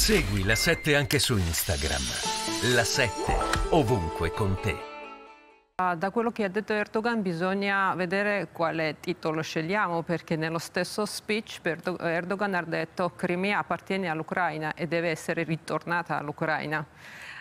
Segui la 7 anche su Instagram. La 7 ovunque con te. Ah, da quello che ha detto Erdogan bisogna vedere quale titolo scegliamo perché nello stesso speech Erdogan ha detto Crimea appartiene all'Ucraina e deve essere ritornata all'Ucraina.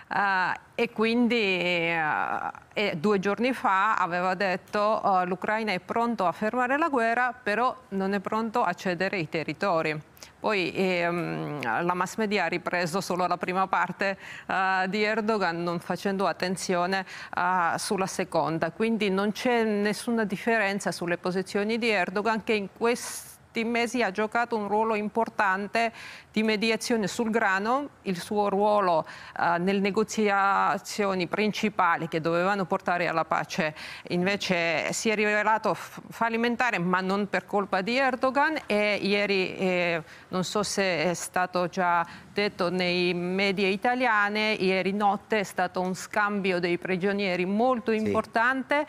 Eh, e quindi eh, e due giorni fa aveva detto uh, l'Ucraina è pronto a fermare la guerra, però non è pronto a cedere i territori. Poi ehm, la mass media ha ripreso solo la prima parte uh, di Erdogan non facendo attenzione uh, sulla seconda, quindi non c'è nessuna differenza sulle posizioni di Erdogan che in questo mesi ha giocato un ruolo importante di mediazione sul grano, il suo ruolo eh, nelle negoziazioni principali che dovevano portare alla pace invece si è rivelato fallimentare ma non per colpa di Erdogan e ieri eh, non so se è stato già detto nei media italiane, ieri notte è stato un scambio dei prigionieri molto sì. importante,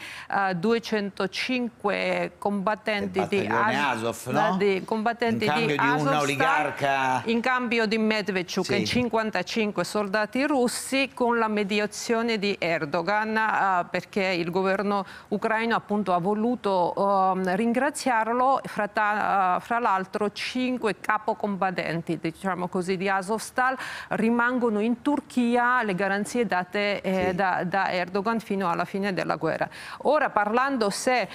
eh, 205 combattenti di Azov, no? di combattenti in di, di Azovstal in cambio di Medvedchuk sì. e 55 soldati russi con la mediazione di Erdogan eh, perché il governo ucraino appunto ha voluto eh, ringraziarlo fra, eh, fra l'altro 5 capocombattenti diciamo così, di Azovstal rimangono in Turchia le garanzie date eh, sì. da, da Erdogan fino alla fine della guerra. Ora parlando se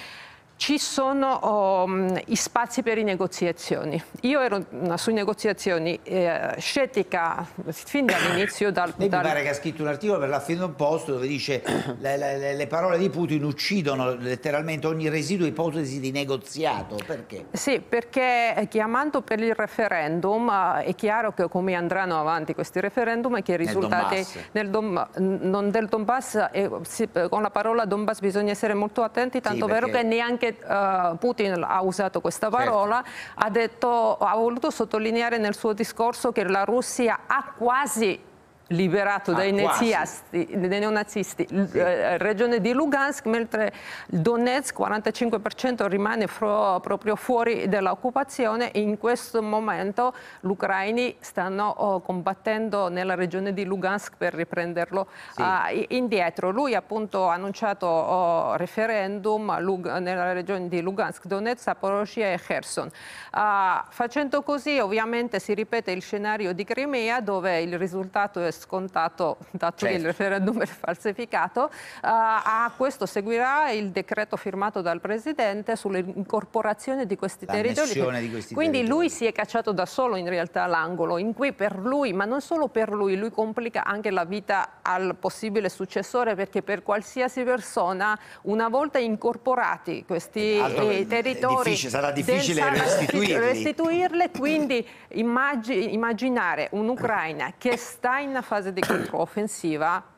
ci sono um, i spazi per i negoziazioni. Io ero uh, sui negoziazioni eh, scettica fin dall'inizio. Dal, Lei dal... mi pare che ha scritto un articolo per la l'Huffington Post dove dice le, le, le, parole di Putin uccidono letteralmente ogni residuo ipotesi di negoziato. Perché? Sì, perché eh, chiamando per il referendum eh, è chiaro che come andranno avanti questi referendum e che i risultati nel Donbass, nel Don, del Donbass eh, sì, eh, con la parola Donbass bisogna essere molto attenti, tanto sì, perché... vero che neanche perché uh, Putin ha usato questa certo. parola, certo. ha, detto, ha voluto sottolineare nel suo discorso che la Russia ha quasi liberato ah, dai nazisti, neonazisti, sì. Eh, regione di Lugansk, mentre il Donetsk 45% rimane fro, proprio fuori dall'occupazione. In questo momento gli ucraini stanno oh, combattendo nella regione di Lugansk per riprenderlo sì. eh, indietro. Lui appunto ha annunciato oh, referendum Lug nella regione di Lugansk, Donetsk, Zaporozhia e Kherson. Uh, facendo così ovviamente si ripete il scenario di Crimea dove il risultato è scontato, dato certo. che il certo. referendum è falsificato. Eh, a questo seguirà il decreto firmato dal Presidente sull'incorporazione di questi territori. Di questi Quindi territori. lui si è cacciato da solo in realtà l'angolo in cui per lui, ma non solo per lui, lui complica anche la vita al possibile successore perché per qualsiasi persona, una volta incorporati questi eh, eh territori, difficile, sarà difficile restituirli. restituirli. Quindi immag immaginare un'Ucraina che sta in fase di controoffensiva.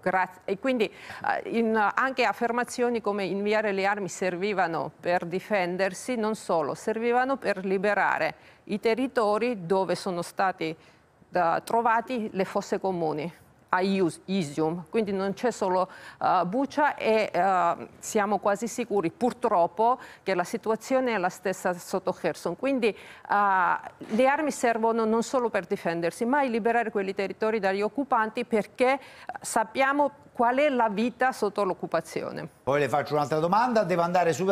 Grazie. E quindi eh, in, anche affermazioni come inviare le armi servivano per difendersi, non solo, servivano per liberare i territori dove sono stati da, eh, trovati le fosse comuni a Isium, quindi non c'è solo uh, eh, Bucia e uh, siamo quasi sicuri purtroppo che la situazione è la stessa sotto Kherson. Quindi uh, le armi servono non solo per difendersi, ma per liberare quei territori dagli occupanti perché sappiamo qual è la vita sotto l'occupazione. Poi le faccio un'altra domanda, devo andare subito